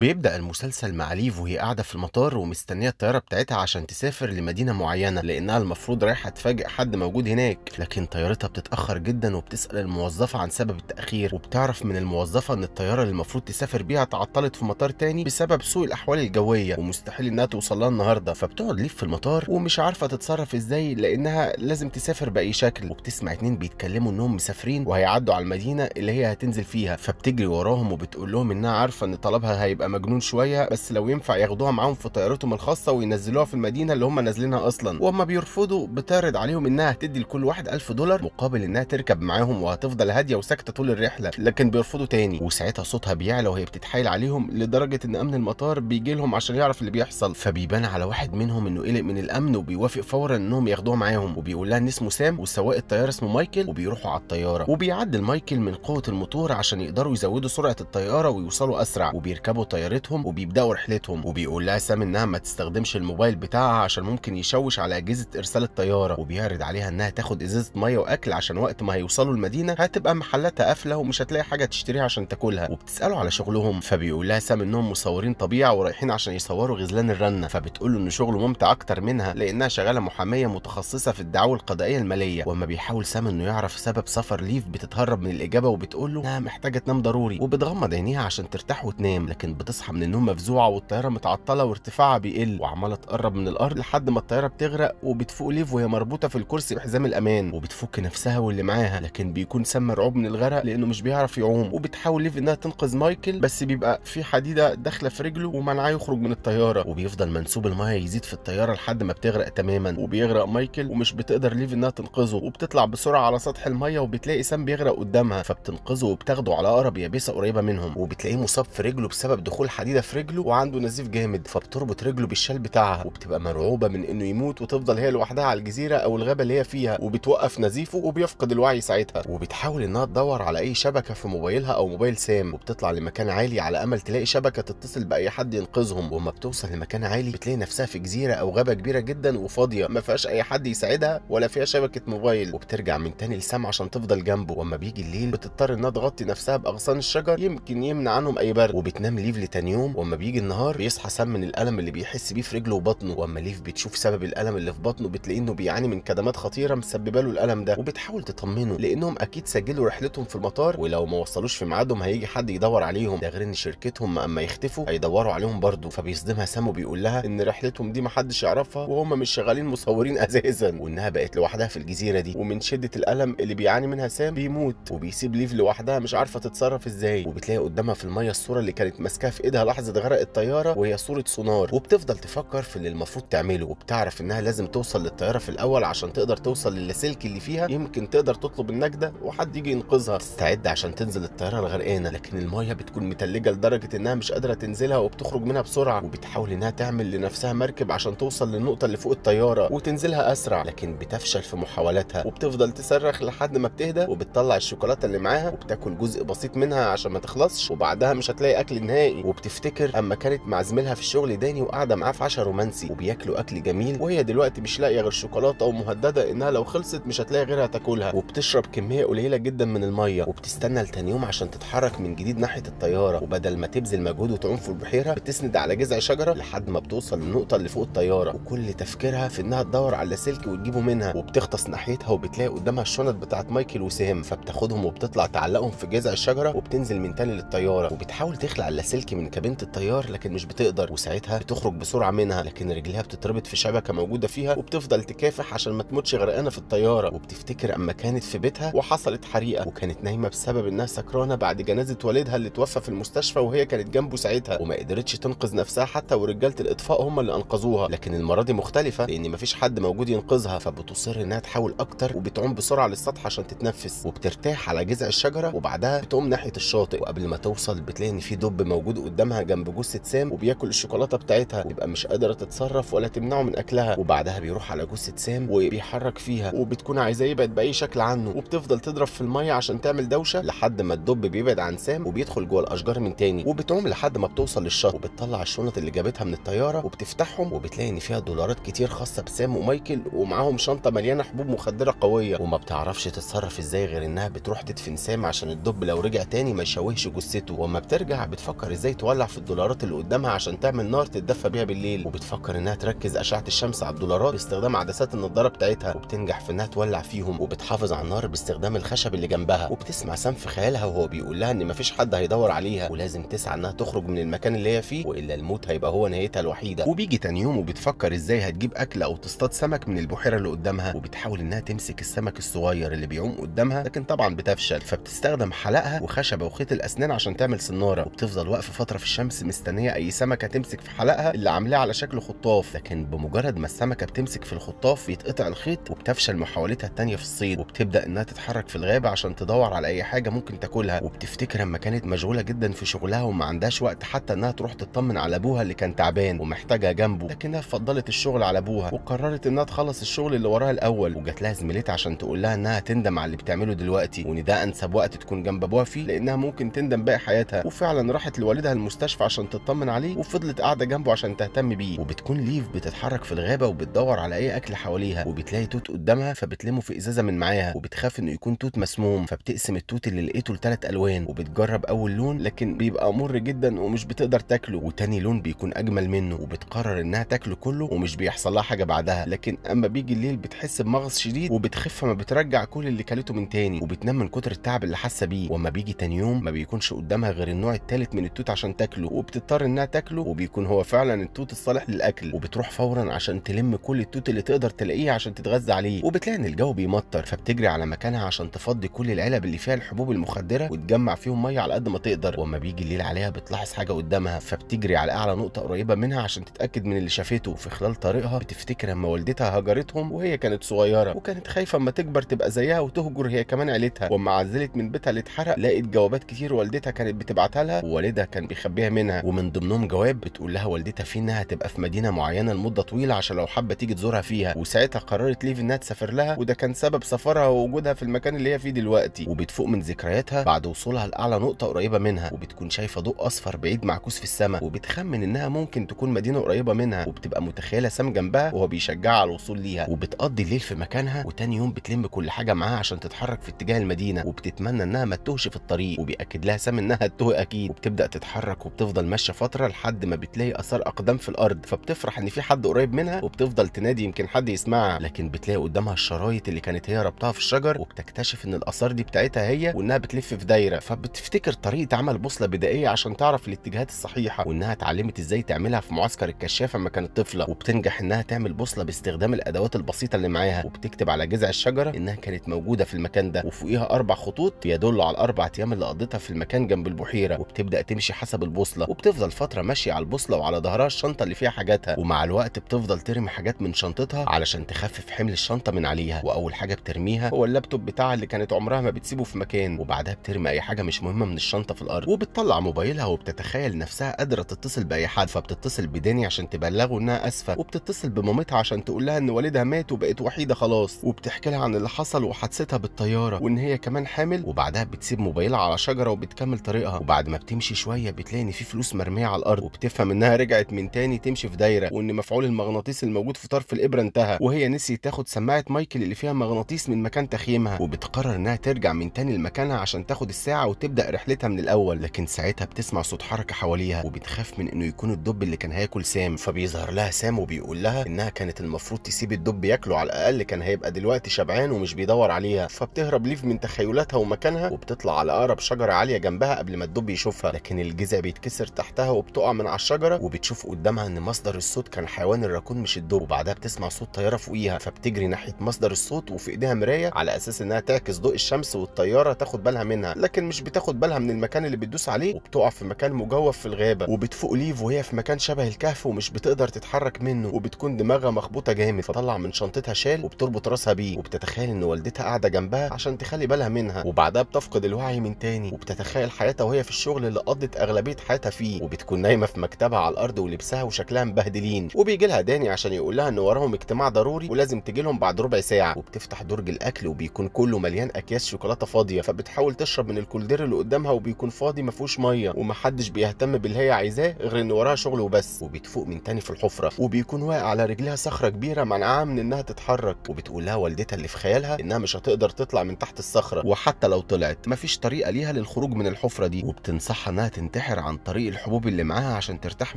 بيبدأ المسلسل مع ليف وهي قاعدة في المطار ومستنية الطيارة بتاعتها عشان تسافر لمدينة معينة لأنها المفروض رايحة تفاجئ حد موجود هناك، لكن طيارتها بتتأخر جدا وبتسأل الموظفة عن سبب التأخير وبتعرف من الموظفة إن الطيارة اللي المفروض تسافر بيها اتعطلت في مطار تاني بسبب سوء الأحوال الجوية ومستحيل إنها توصل لها النهاردة، فبتقعد ليف في المطار ومش عارفة تتصرف إزاي لأنها لازم تسافر بأي شكل وبتسمع اتنين بيتكلموا إنهم مسافرين وهيعدوا على المدينة اللي هي هتنزل فيها، فبتجري وراهم وبتقول لهم إنها عارفة إن طلبها هيبقى هيبقى مجنون شويه بس لو ينفع ياخدوها معاهم في طيارتهم الخاصه وينزلوها في المدينه اللي هم نازلينها اصلا وهم بيرفضوا بتعرض عليهم انها هتدي لكل واحد 1000 دولار مقابل انها تركب معاهم وهتفضل هاديه وساكته طول الرحله لكن بيرفضوا تاني وساعتها صوتها بيعلى وهي بتتحايل عليهم لدرجه ان امن المطار بيجي لهم عشان يعرف اللي بيحصل فبيبان على واحد منهم انه قلق من الامن وبيوافق فورا انهم ياخدوها معاهم وبيقول لها ان اسمه سام وسواق الطياره اسمه مايكل وبيروحوا على الطياره وبيعدل مايكل من قوه الموتور عشان يقدروا يزودوا سرعه الطياره ويوصلوا اسرع وبيركبوا طيارتهم وبيبداوا رحلتهم وبيقول لها سام انها ما تستخدمش الموبايل بتاعها عشان ممكن يشوش على اجهزه ارسال الطياره وبيعرض عليها انها تاخد ازازه ميه واكل عشان وقت ما هيوصلوا المدينه هتبقى محلاتها قافله ومش هتلاقي حاجه تشتريها عشان تاكلها وبتساله على شغلهم فبيقول لها سام انهم مصورين طبيعه ورايحين عشان يصوروا غزلان الرنه فبتقول له ان شغله ممتع اكتر منها لانها شغاله محاميه متخصصه في الدعاوى القضائيه الماليه وما بيحاول سام انه يعرف سبب سفر ليف بتتهرب من الاجابه وبتقول له انها محتاجه تنام ضروري وبتغمض عينيها عشان ترتاح وتنام لكن بتصحى من النوم مفزوعه والطياره متعطله وارتفاعها بيقل وعماله تقرب من الارض لحد ما الطياره بتغرق وبتفوق ليف وهي مربوطه في الكرسي بحزام الامان وبتفك نفسها واللي معاها لكن بيكون سام مرعوب من الغرق لانه مش بيعرف يعوم وبتحاول ليف انها تنقذ مايكل بس بيبقى في حديده داخله في رجله ومنعاه يخرج من الطياره وبيفضل منسوب المايه يزيد في الطياره لحد ما بتغرق تماما وبيغرق مايكل ومش بتقدر ليف انها تنقذه وبتطلع بسرعه على سطح المايه وبتلاقي سام بيغرق قدامها فبتنقذه وبتاخده على اقرب يابسه قريبه منهم وبتلاقيه مصاب في رجله بسبب دخول خلخول حديده في رجله وعنده نزيف جامد فبتربط رجله بالشال بتاعها وبتبقى مرعوبه من انه يموت وتفضل هي لوحدها على الجزيره او الغابه اللي هي فيها وبتوقف نزيفه وبيفقد الوعي ساعتها وبتحاول انها تدور على اي شبكه في موبايلها او موبايل سام وبتطلع لمكان عالي على امل تلاقي شبكه تتصل باي حد ينقذهم واما بتوصل لمكان عالي بتلاقي نفسها في جزيره او غابه كبيره جدا وفاضيه ما فيهاش اي حد يساعدها ولا فيها شبكه موبايل وبترجع من تاني لسام عشان تفضل جنبه واما بيجي الليل بتضطر انها تغطي نفسها باغصان الشجر يمكن يمنع عنهم اي برد وبتنام ليفل تاني يوم واما بيجي النهار بيصحى سام من الالم اللي بيحس بيه في رجله وبطنه واما ليف بتشوف سبب الالم اللي في بطنه بتلاقيه انه بيعاني من كدمات خطيره مسببه له الالم ده وبتحاول تطمنه لانهم اكيد سجلوا رحلتهم في المطار ولو ما وصلوش في ميعادهم هيجي حد يدور عليهم ده غير ان شركتهم اما يختفوا هيدوروا عليهم برضه فبيصدمها سام وبيقول لها ان رحلتهم دي محدش يعرفها وهم مش شغالين مصورين اساسا وانها بقت لوحدها في الجزيره دي ومن شده الالم اللي بيعاني منها سام بيموت وبيسيب ليف لوحدها مش عارفه تتصرف ازاي وبتلاقي قدامها في الميه الصوره اللي كانت ماسكاها في ايدها لحظه غرق الطياره وهي صوره سونار وبتفضل تفكر في اللي المفروض تعمله وبتعرف انها لازم توصل للطياره في الاول عشان تقدر توصل للاسلك اللي فيها يمكن تقدر تطلب النجده وحد يجي ينقذها تستعد عشان تنزل الطياره الغرقانه لكن المايه بتكون متلجه لدرجه انها مش قادره تنزلها وبتخرج منها بسرعه وبتحاول انها تعمل لنفسها مركب عشان توصل للنقطه اللي فوق الطياره وتنزلها اسرع لكن بتفشل في محاولاتها وبتفضل تصرخ لحد ما بتهدى وبتطلع الشوكولاته اللي معاها وبتاكل جزء بسيط منها عشان ما تخلصش وبعدها مش هتلاقي اكل نهائي وبتفتكر اما كانت مع زميلها في الشغل داني وقاعده معاه في عشاء رومانسي وبياكلوا اكل جميل وهي دلوقتي مش لاقيه غير شوكولاته ومهدده انها لو خلصت مش هتلاقي غيرها تاكلها وبتشرب كميه قليله جدا من الميه وبتستنى لتاني يوم عشان تتحرك من جديد ناحيه الطياره وبدل ما تبذل مجهود وتعوم في البحيره بتسند على جذع شجره لحد ما بتوصل للنقطه اللي فوق الطياره وكل تفكيرها في انها تدور على اللاسلكي وتجيبه منها وبتغطس ناحيتها وبتلاقي قدامها الشنط بتاعت مايكل وسام فبتاخدهم وبتطلع تعلقهم في جذع الشجره وبتنزل من تاني للطياره وبتحاول تخلع اللاسلكي من كابينه الطيار لكن مش بتقدر وساعتها بتخرج بسرعه منها لكن رجليها بتتربط في شبكه موجوده فيها وبتفضل تكافح عشان ما تموتش غرقانه في الطياره وبتفتكر اما كانت في بيتها وحصلت حريقه وكانت نايمه بسبب انها سكرانه بعد جنازه والدها اللي توفى في المستشفى وهي كانت جنبه ساعتها وما قدرتش تنقذ نفسها حتى ورجاله الاطفاء هم اللي انقذوها لكن المره دي مختلفه لان مفيش حد موجود ينقذها فبتصر انها تحاول اكتر وبتعوم بسرعه للسطح عشان تتنفس وبترتاح على جذع الشجره وبعدها بتقوم ناحيه الشاطئ وقبل ما توصل بتلاقي ان في دب موجود موجود قدامها جنب جثه سام وبياكل الشوكولاته بتاعتها بيبقى مش قادره تتصرف ولا تمنعه من اكلها وبعدها بيروح على جثه سام وبيحرك فيها وبتكون عايزاه يبعد باي شكل عنه وبتفضل تضرب في الميه عشان تعمل دوشه لحد ما الدب بيبعد عن سام وبيدخل جوه الاشجار من تاني وبتعوم لحد ما بتوصل للشط وبتطلع الشنط اللي جابتها من الطياره وبتفتحهم وبتلاقي ان فيها دولارات كتير خاصه بسام ومايكل ومعاهم شنطه مليانه حبوب مخدره قويه وما بتعرفش تتصرف ازاي غير انها بتروح تدفن سام عشان الدب لو رجع تاني ما يشوهش جثته وما بترجع بتفكر ازاي ازاي تولع في الدولارات اللي قدامها عشان تعمل نار تتدفى بيها بالليل وبتفكر انها تركز اشعه الشمس على الدولارات باستخدام عدسات النضاره بتاعتها وبتنجح في انها تولع فيهم وبتحافظ على النار باستخدام الخشب اللي جنبها وبتسمع سام في خيالها وهو بيقول لها ان مفيش حد هيدور عليها ولازم تسعى انها تخرج من المكان اللي هي فيه والا الموت هيبقى هو نهايتها الوحيده وبيجي تاني يوم وبتفكر ازاي هتجيب اكل او تصطاد سمك من البحيره اللي قدامها وبتحاول انها تمسك السمك الصغير اللي بيعوم قدامها لكن طبعا بتفشل فبتستخدم حلقها وخشبه وخيط الاسنان عشان تعمل سناره وبتفضل واقفه فتره في الشمس مستنيه اي سمكه تمسك في حلقها اللي عاملاه على شكل خطاف لكن بمجرد ما السمكه بتمسك في الخطاف بيتقطع الخيط وبتفشل محاولتها التانيه في الصيد وبتبدا انها تتحرك في الغابه عشان تدور على اي حاجه ممكن تاكلها وبتفتكر اما كانت مشغوله جدا في شغلها وما عندهاش وقت حتى انها تروح تطمن على ابوها اللي كان تعبان ومحتاجها جنبه لكنها فضلت الشغل على ابوها وقررت انها تخلص الشغل اللي وراها الاول وجات لها زميلتها عشان تقول لها انها تندم على اللي بتعمله دلوقتي وان ده انسب وقت تكون جنب ابوها فيه لانها ممكن تندم باقي حياتها وفعلا راحت لوالدها واخدها المستشفى عشان تطمن عليه وفضلت قاعده جنبه عشان تهتم بيه وبتكون ليف بتتحرك في الغابه وبتدور على اي اكل حواليها وبتلاقي توت قدامها فبتلمه في ازازه من معاها وبتخاف انه يكون توت مسموم فبتقسم التوت اللي لقيته لثلاث الوان وبتجرب اول لون لكن بيبقى مر جدا ومش بتقدر تاكله وتاني لون بيكون اجمل منه وبتقرر انها تاكله كله ومش بيحصل لها حاجه بعدها لكن اما بيجي الليل بتحس بمغص شديد وبتخف ما بترجع كل اللي كلته من تاني وبتنام من كتر التعب اللي حاسه بيه واما بيجي تاني يوم ما بيكونش قدامها غير النوع الثالث من التوت عشان تاكله وبتضطر انها تاكله وبيكون هو فعلا التوت الصالح للاكل وبتروح فورا عشان تلم كل التوت اللي تقدر تلاقيه عشان تتغذى عليه وبتلاقي ان الجو بيمطر فبتجري على مكانها عشان تفضي كل العلب اللي فيها الحبوب المخدره وتجمع فيهم ميه على قد ما تقدر واما بيجي الليل عليها بتلاحظ حاجه قدامها فبتجري على اعلى نقطه قريبه منها عشان تتاكد من اللي شافته في خلال طريقها بتفتكر اما والدتها هجرتهم وهي كانت صغيره وكانت خايفه اما تكبر تبقى زيها وتهجر هي كمان عيلتها واما عزلت من بيتها اللي اتحرق لقت جوابات كتير والدتها كانت بتبعتها لها ووالدها كان بيخبيها منها ومن ضمنهم جواب بتقول لها والدتها فيه انها هتبقى في مدينه معينه لمده طويله عشان لو حابه تيجي تزورها فيها وساعتها قررت ليف انها تسافر لها وده كان سبب سفرها ووجودها في المكان اللي هي فيه دلوقتي وبتفوق من ذكرياتها بعد وصولها لاعلى نقطه قريبه منها وبتكون شايفه ضوء اصفر بعيد معكوس في السماء وبتخمن انها ممكن تكون مدينه قريبه منها وبتبقى متخيله سام جنبها وهو بيشجعها على الوصول ليها وبتقضي الليل في مكانها وتاني يوم بتلم كل حاجه معاها عشان تتحرك في اتجاه المدينه وبتتمنى انها ما تتوهش في الطريق وبياكد لها سام انها هتتوه اكيد وبتبدا تتحرك بتتحرك وبتفضل ماشيه فتره لحد ما بتلاقي اثار اقدام في الارض فبتفرح ان في حد قريب منها وبتفضل تنادي يمكن حد يسمعها لكن بتلاقي قدامها الشرايط اللي كانت هي ربطها في الشجر وبتكتشف ان الاثار دي بتاعتها هي وانها بتلف في دايره فبتفتكر طريقه عمل بوصله بدائيه عشان تعرف الاتجاهات الصحيحه وانها اتعلمت ازاي تعملها في معسكر الكشافه لما كانت طفله وبتنجح انها تعمل بوصله باستخدام الادوات البسيطه اللي معاها وبتكتب على جذع الشجره انها كانت موجوده في المكان ده وفوقيها اربع خطوط يدل على الاربع ايام اللي قضيتها في المكان جنب البحيره وبتبدا تمشي حسب البوصله وبتفضل فتره ماشيه على البوصله وعلى ظهرها الشنطه اللي فيها حاجاتها ومع الوقت بتفضل ترمي حاجات من شنطتها علشان تخفف حمل الشنطه من عليها واول حاجه بترميها هو اللابتوب بتاعها اللي كانت عمرها ما بتسيبه في مكان وبعدها بترمي اي حاجه مش مهمه من الشنطه في الارض وبتطلع موبايلها وبتتخيل نفسها قادره تتصل باي حد فبتتصل بداني عشان تبلغه انها اسفه وبتتصل بمامتها عشان تقول لها ان والدها مات وبقت وحيده خلاص وبتحكي لها عن اللي حصل وحادثتها بالطياره وان هي كمان حامل وبعدها بتسيب موبايلها على شجره وبتكمل طريقها وبعد ما بتمشي شويه شويه بتلاقي ان في فلوس مرميه على الارض وبتفهم انها رجعت من تاني تمشي في دايره وان مفعول المغناطيس الموجود في طرف الابره انتهى وهي نسيت تاخد سماعه مايكل اللي فيها مغناطيس من مكان تخييمها وبتقرر انها ترجع من تاني لمكانها عشان تاخد الساعه وتبدا رحلتها من الاول لكن ساعتها بتسمع صوت حركه حواليها وبتخاف من انه يكون الدب اللي كان هياكل سام فبيظهر لها سام وبيقول لها انها كانت المفروض تسيب الدب ياكله على الاقل كان هيبقى دلوقتي شبعان ومش بيدور عليها فبتهرب ليف من تخيلاتها ومكانها وبتطلع على اقرب شجره عاليه جنبها قبل ما الدب يشوفها لكن الجزاء بيتكسر تحتها وبتقع من على الشجره وبتشوف قدامها ان مصدر الصوت كان حيوان الراكون مش الدب وبعدها بتسمع صوت طياره فوقيها فبتجري ناحيه مصدر الصوت وفي ايديها مرايه على اساس انها تعكس ضوء الشمس والطياره تاخد بالها منها لكن مش بتاخد بالها من المكان اللي بتدوس عليه وبتقع في مكان مجوف في الغابه وبتفوق ليف وهي في مكان شبه الكهف ومش بتقدر تتحرك منه وبتكون دماغها مخبوطه جامد فطلع من شنطتها شال وبتربط راسها بيه وبتتخيل ان والدتها قاعده جنبها عشان تخلي بالها منها وبعدها بتفقد الوعي من تاني وبتتخيل حياتها وهي في الشغل اللي قضت اغلبيه حياتها فيه وبتكون نايمه في مكتبها على الارض ولبسها وشكلها مبهدلين وبيجي لها داني عشان يقول لها ان وراهم اجتماع ضروري ولازم تجي لهم بعد ربع ساعه وبتفتح درج الاكل وبيكون كله مليان اكياس شوكولاته فاضيه فبتحاول تشرب من الكولدير اللي قدامها وبيكون فاضي ما فيهوش ميه ومحدش بيهتم باللي هي عايزاه غير ان وراها شغل وبس وبتفوق من تاني في الحفره وبيكون واقع على رجلها صخره كبيره منعها من انها تتحرك وبتقول لها والدتها اللي في خيالها انها مش هتقدر تطلع من تحت الصخره وحتى لو طلعت مفيش طريقه ليها للخروج من الحفره دي وبتنصحها انها بتنتحر عن طريق الحبوب اللي معاها عشان ترتاح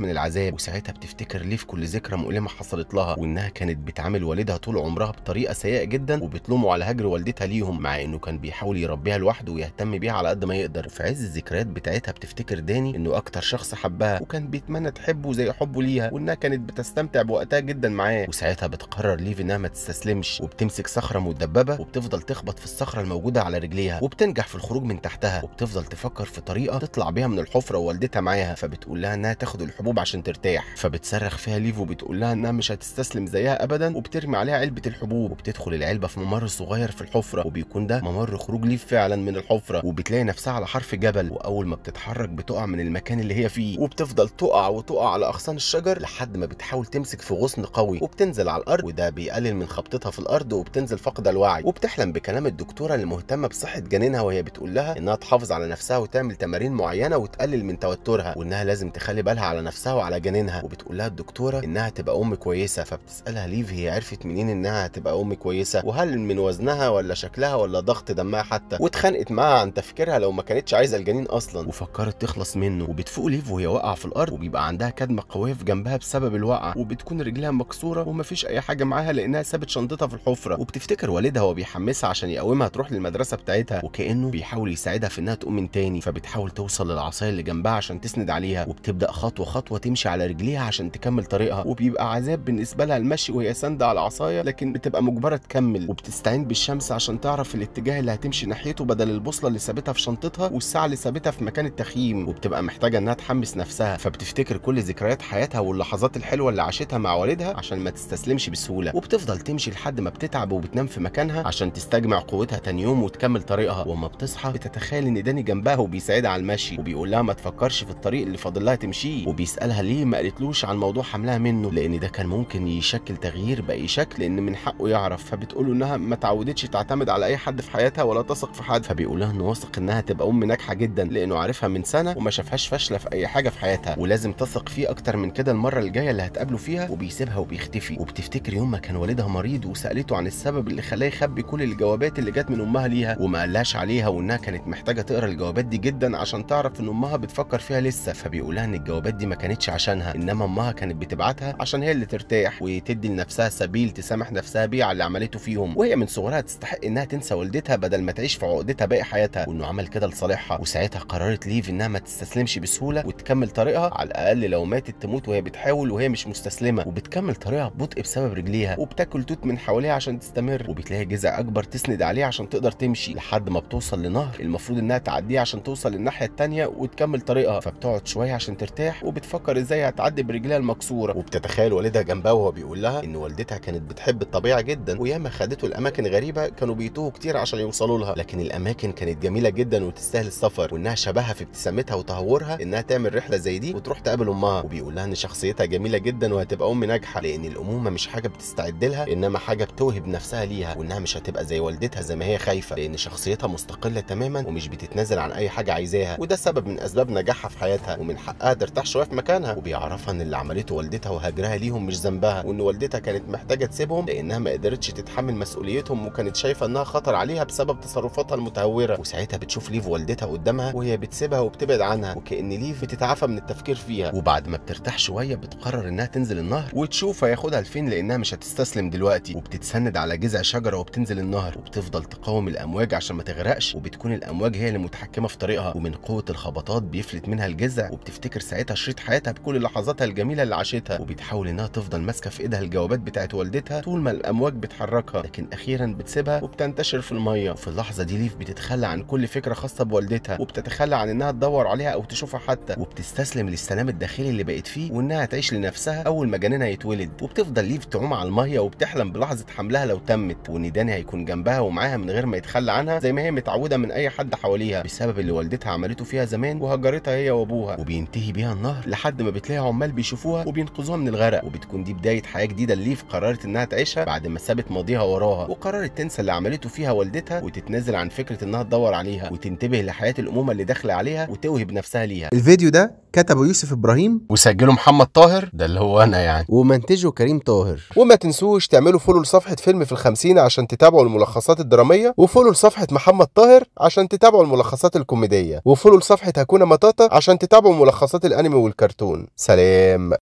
من العذاب وساعتها بتفتكر ليه في كل ذكرى مؤلمه حصلت لها وانها كانت بتعامل والدها طول عمرها بطريقه سيئه جدا وبتلومه على هجر والدتها ليهم مع انه كان بيحاول يربيها لوحده ويهتم بيها على قد ما يقدر وفي عز الذكريات بتاعتها بتفتكر داني انه اكتر شخص حبها وكان بيتمنى تحبه زي حبه ليها وانها كانت بتستمتع بوقتها جدا معاه وساعتها بتقرر ليف انها ما تستسلمش وبتمسك صخره مدببه وبتفضل تخبط في الصخره الموجوده على رجليها وبتنجح في الخروج من تحتها وبتفضل تفكر في طريقه تطلع بيها من الحفره الحفره ووالدتها معاها فبتقول لها انها تاخد الحبوب عشان ترتاح فبتصرخ فيها ليفو بتقول لها انها مش هتستسلم زيها ابدا وبترمي عليها علبه الحبوب وبتدخل العلبه في ممر صغير في الحفره وبيكون ده ممر خروج ليف فعلا من الحفره وبتلاقي نفسها على حرف جبل واول ما بتتحرك بتقع من المكان اللي هي فيه وبتفضل تقع وتقع على اغصان الشجر لحد ما بتحاول تمسك في غصن قوي وبتنزل على الارض وده بيقلل من خبطتها في الارض وبتنزل فاقده الوعي وبتحلم بكلام الدكتوره المهتمه بصحه جنينها وهي بتقول لها انها تحافظ على نفسها وتعمل تمارين معينه وتقلل تقلل من توترها وانها لازم تخلي بالها على نفسها وعلى جنينها وبتقول لها الدكتوره انها هتبقى ام كويسه فبتسالها ليف هي عرفت منين انها هتبقى ام كويسه وهل من وزنها ولا شكلها ولا ضغط دمها حتى واتخانقت معاها عن تفكيرها لو ما كانتش عايزه الجنين اصلا وفكرت تخلص منه وبتفوق ليف وهي واقعه في الارض وبيبقى عندها كدمه قويه في جنبها بسبب الوقعه وبتكون رجلها مكسوره ومفيش اي حاجه معاها لانها سابت شنطتها في الحفره وبتفتكر والدها وهو بيحمسها عشان يقومها تروح للمدرسه بتاعتها وكانه بيحاول يساعدها في انها تقوم من تاني فبتحاول توصل للعصايه اللي جنبها عشان تسند عليها وبتبدا خطوه خطوه تمشي على رجليها عشان تكمل طريقها وبيبقى عذاب بالنسبه لها المشي وهي ساندة على العصايه لكن بتبقى مجبره تكمل وبتستعين بالشمس عشان تعرف الاتجاه اللي هتمشي ناحيته بدل البوصله اللي ثابتها في شنطتها والساعه اللي ثابتها في مكان التخييم وبتبقى محتاجه انها تحمس نفسها فبتفتكر كل ذكريات حياتها واللحظات الحلوه اللي عاشتها مع والدها عشان ما تستسلمش بسهوله وبتفضل تمشي لحد ما بتتعب وبتنام في مكانها عشان تستجمع قوتها تاني يوم وتكمل طريقها وما بتصحى بتتخيل ان داني جنبها وبيساعدها على المشي وبيقول لها ما تفكرش في الطريق اللي فاضل لها تمشيه وبيسالها ليه ما قالتلوش عن موضوع حملها منه لان ده كان ممكن يشكل تغيير باي شكل ان من حقه يعرف فبتقول له انها ما تعودتش تعتمد على اي حد في حياتها ولا تثق في حد فبيقول لها انه واثق انها تبقى ام ناجحه جدا لانه عارفها من سنه وما شافهاش فاشله في اي حاجه في حياتها ولازم تثق فيه اكتر من كده المره الجايه اللي هتقابله فيها وبيسيبها وبيختفي وبتفتكر يوم ما كان والدها مريض وسالته عن السبب اللي خلاه يخبي كل الجوابات اللي جت من امها ليها وما قالهاش عليها وانها كانت محتاجه تقرا الجوابات دي جدا عشان تعرف ان امها بتفكر فيها لسه فبيقولها ان الجوابات دي ما كانتش عشانها انما امها كانت بتبعتها عشان هي اللي ترتاح وتدي لنفسها سبيل تسامح نفسها بيه على اللي عملته فيهم وهي من صغرها تستحق انها تنسى والدتها بدل ما تعيش في عقدتها باقي حياتها وانه عمل كده لصالحها وساعتها قررت ليف انها ما تستسلمش بسهوله وتكمل طريقها على الاقل لو ماتت تموت وهي بتحاول وهي مش مستسلمه وبتكمل طريقها ببطء بسبب رجليها وبتاكل توت من حواليها عشان تستمر وبتلاقي جزء اكبر تسند عليه عشان تقدر تمشي لحد ما بتوصل لنهر المفروض انها تعديه عشان توصل للناحيه الثانيه وتكمل تكمل طريقها فبتقعد شويه عشان ترتاح وبتفكر ازاي هتعدي برجلها المكسوره وبتتخيل والدها جنبها وهو بيقول لها ان والدتها كانت بتحب الطبيعه جدا وياما خدته لاماكن غريبه كانوا بيتوهوا كتير عشان يوصلوا لها لكن الاماكن كانت جميله جدا وتستاهل السفر وانها شبهها في ابتسامتها وتهورها انها تعمل رحله زي دي وتروح تقابل امها وبيقول لها ان شخصيتها جميله جدا وهتبقى ام ناجحه لان الامومه مش حاجه بتستعد لها انما حاجه بتوهب نفسها ليها وانها مش هتبقى زي والدتها زي ما هي خايفه لان شخصيتها مستقله تماما ومش بتتنازل عن اي حاجه عايزاها وده سبب من اسباب اسباب نجاحها في حياتها ومن حقها ترتاح شويه في مكانها وبيعرفها ان اللي عملته والدتها وهجرها ليهم مش ذنبها وان والدتها كانت محتاجه تسيبهم لانها ما قدرتش تتحمل مسؤوليتهم وكانت شايفه انها خطر عليها بسبب تصرفاتها المتهوره وساعتها بتشوف ليف والدتها قدامها وهي بتسيبها وبتبعد عنها وكان ليف بتتعافى من التفكير فيها وبعد ما بترتاح شويه بتقرر انها تنزل النهر وتشوف هياخدها لفين لانها مش هتستسلم دلوقتي وبتتسند على جذع شجره وبتنزل النهر وبتفضل تقاوم الامواج عشان ما تغرقش وبتكون الامواج هي اللي متحكمه في طريقها ومن قوه الخبطات بيفلت منها الجزع وبتفتكر ساعتها شريط حياتها بكل لحظاتها الجميله اللي عاشتها وبتحاول انها تفضل ماسكه في ايدها الجوابات بتاعت والدتها طول ما الامواج بتحركها لكن اخيرا بتسيبها وبتنتشر في الميه وفي اللحظه دي ليف بتتخلى عن كل فكره خاصه بوالدتها وبتتخلى عن انها تدور عليها او تشوفها حتى وبتستسلم للسلام الداخلي اللي بقت فيه وانها تعيش لنفسها اول ما جنينها يتولد وبتفضل ليف تعوم على الميه وبتحلم بلحظه حملها لو تمت وان داني هيكون جنبها ومعاها من غير ما يتخلى عنها زي ما هي متعوده من اي حد حواليها بسبب اللي والدتها عملته فيها زمان وهجرتها حجرتها هي وابوها وبينتهي بيها النهر لحد ما بتلاقي عمال بيشوفوها وبينقذوها من الغرق وبتكون دي بدايه حياه جديده لليف قررت انها تعيشها بعد ما سابت ماضيها وراها وقررت تنسى اللي عملته فيها والدتها وتتنازل عن فكره انها تدور عليها وتنتبه لحياه الامومه اللي داخله عليها وتوهب نفسها ليها الفيديو ده كتبه يوسف ابراهيم وسجله محمد طاهر ده اللي هو انا يعني ومنتجه كريم طاهر وما تنسوش تعملوا فولو لصفحه فيلم في الخمسين عشان تتابعوا الملخصات الدراميه وفولو لصفحه محمد طاهر عشان تتابعوا الملخصات الكوميديه وفولو لصفحه هكون مطاطا عشان تتابعوا ملخصات الانمي والكرتون سلام